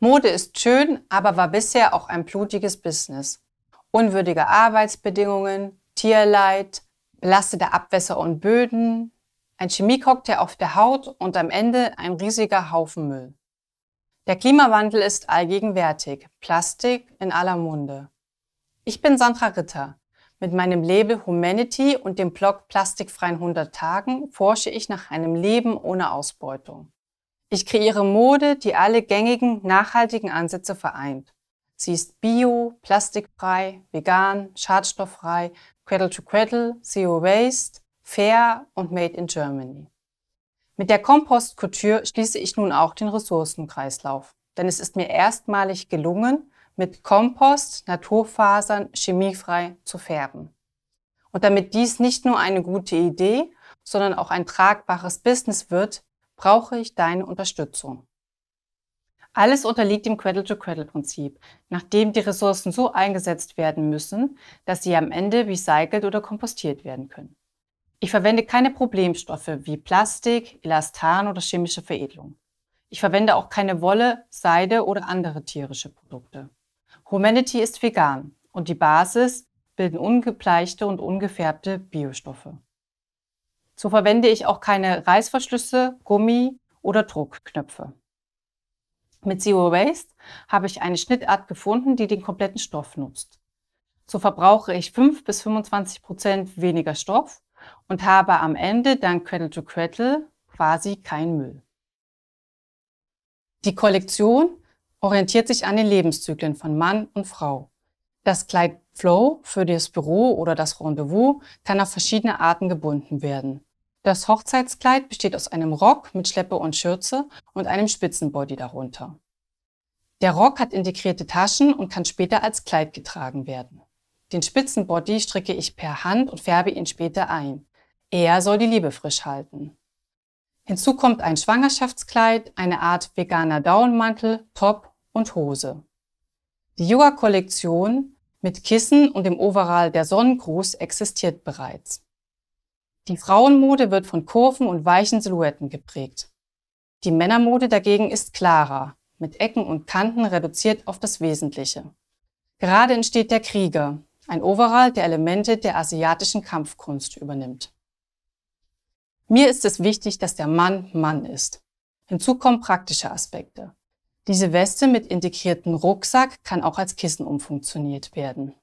Mode ist schön, aber war bisher auch ein blutiges Business. Unwürdige Arbeitsbedingungen, Tierleid, belastete Abwässer und Böden, ein Chemiecocktail auf der Haut und am Ende ein riesiger Haufen Müll. Der Klimawandel ist allgegenwärtig, Plastik in aller Munde. Ich bin Sandra Ritter. Mit meinem Label Humanity und dem Blog Plastikfreien 100 Tagen forsche ich nach einem Leben ohne Ausbeutung. Ich kreiere Mode, die alle gängigen, nachhaltigen Ansätze vereint. Sie ist bio, plastikfrei, vegan, schadstofffrei, cradle to cradle, zero waste, fair und made in Germany. Mit der Kompostkultur schließe ich nun auch den Ressourcenkreislauf, denn es ist mir erstmalig gelungen, mit Kompost Naturfasern chemiefrei zu färben. Und damit dies nicht nur eine gute Idee, sondern auch ein tragbares Business wird, brauche ich deine Unterstützung. Alles unterliegt dem Cradle-to-Cradle-Prinzip, nachdem die Ressourcen so eingesetzt werden müssen, dass sie am Ende recycelt oder kompostiert werden können. Ich verwende keine Problemstoffe wie Plastik, Elastan oder chemische Veredelung. Ich verwende auch keine Wolle, Seide oder andere tierische Produkte. Humanity ist vegan und die Basis bilden ungepleichte und ungefärbte Biostoffe. So verwende ich auch keine Reißverschlüsse, Gummi oder Druckknöpfe. Mit Zero Waste habe ich eine Schnittart gefunden, die den kompletten Stoff nutzt. So verbrauche ich 5 bis 25 Prozent weniger Stoff und habe am Ende dank Cradle to Cradle quasi kein Müll. Die Kollektion orientiert sich an den Lebenszyklen von Mann und Frau. Das Kleid Flow für das Büro oder das Rendezvous kann auf verschiedene Arten gebunden werden. Das Hochzeitskleid besteht aus einem Rock mit Schleppe und Schürze und einem Spitzenbody darunter. Der Rock hat integrierte Taschen und kann später als Kleid getragen werden. Den Spitzenbody stricke ich per Hand und färbe ihn später ein. Er soll die Liebe frisch halten. Hinzu kommt ein Schwangerschaftskleid, eine Art veganer Daunenmantel, Top und Hose. Die Yoga-Kollektion mit Kissen und dem Overall der Sonnengruß existiert bereits. Die Frauenmode wird von Kurven und weichen Silhouetten geprägt. Die Männermode dagegen ist klarer, mit Ecken und Kanten reduziert auf das Wesentliche. Gerade entsteht der Krieger, ein Overall, der Elemente der asiatischen Kampfkunst übernimmt. Mir ist es wichtig, dass der Mann Mann ist. Hinzu kommen praktische Aspekte. Diese Weste mit integriertem Rucksack kann auch als Kissen umfunktioniert werden.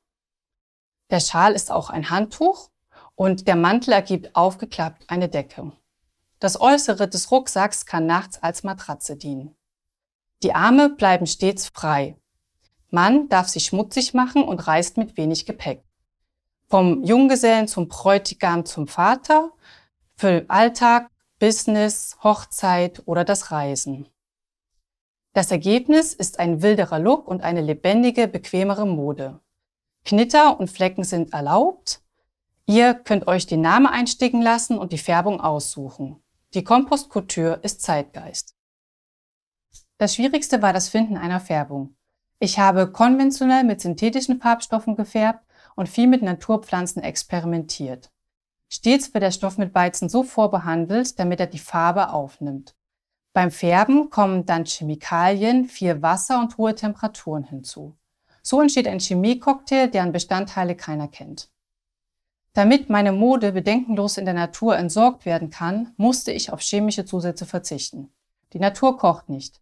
Der Schal ist auch ein Handtuch und der Mantel ergibt aufgeklappt eine Decke. Das Äußere des Rucksacks kann nachts als Matratze dienen. Die Arme bleiben stets frei. Man darf sich schmutzig machen und reist mit wenig Gepäck. Vom Junggesellen zum Bräutigam zum Vater, für Alltag, Business, Hochzeit oder das Reisen. Das Ergebnis ist ein wilderer Look und eine lebendige, bequemere Mode. Knitter und Flecken sind erlaubt. Ihr könnt euch den Namen einsticken lassen und die Färbung aussuchen. Die Kompostkultur ist Zeitgeist. Das Schwierigste war das Finden einer Färbung. Ich habe konventionell mit synthetischen Farbstoffen gefärbt und viel mit Naturpflanzen experimentiert. Stets wird der Stoff mit Weizen so vorbehandelt, damit er die Farbe aufnimmt. Beim Färben kommen dann Chemikalien, viel Wasser und hohe Temperaturen hinzu. So entsteht ein Chemiecocktail, deren Bestandteile keiner kennt. Damit meine Mode bedenkenlos in der Natur entsorgt werden kann, musste ich auf chemische Zusätze verzichten. Die Natur kocht nicht.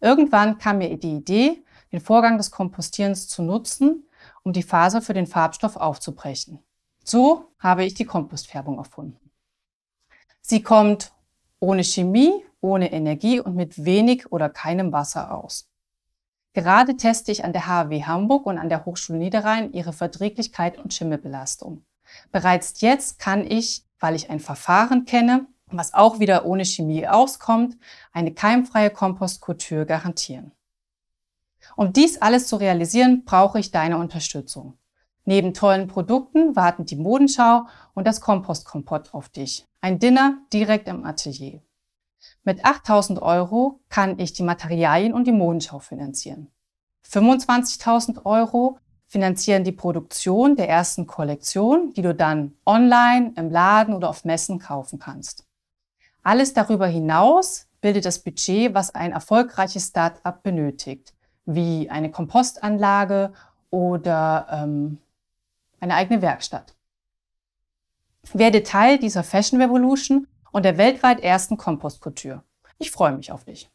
Irgendwann kam mir die Idee, den Vorgang des Kompostierens zu nutzen, um die Faser für den Farbstoff aufzubrechen. So habe ich die Kompostfärbung erfunden. Sie kommt ohne Chemie ohne Energie und mit wenig oder keinem Wasser aus. Gerade teste ich an der HW Hamburg und an der Hochschule Niederrhein ihre Verträglichkeit und Schimmelbelastung. Bereits jetzt kann ich, weil ich ein Verfahren kenne, was auch wieder ohne Chemie auskommt, eine keimfreie Kompostkultur garantieren. Um dies alles zu realisieren, brauche ich deine Unterstützung. Neben tollen Produkten warten die Modenschau und das Kompostkompott auf dich. Ein Dinner direkt im Atelier. Mit 8000 Euro kann ich die Materialien und die Modenschau finanzieren. 25.000 Euro finanzieren die Produktion der ersten Kollektion, die du dann online, im Laden oder auf Messen kaufen kannst. Alles darüber hinaus bildet das Budget, was ein erfolgreiches Start-up benötigt, wie eine Kompostanlage oder ähm, eine eigene Werkstatt. Werde Teil dieser Fashion Revolution und der weltweit ersten Kompostkultur. Ich freue mich auf dich.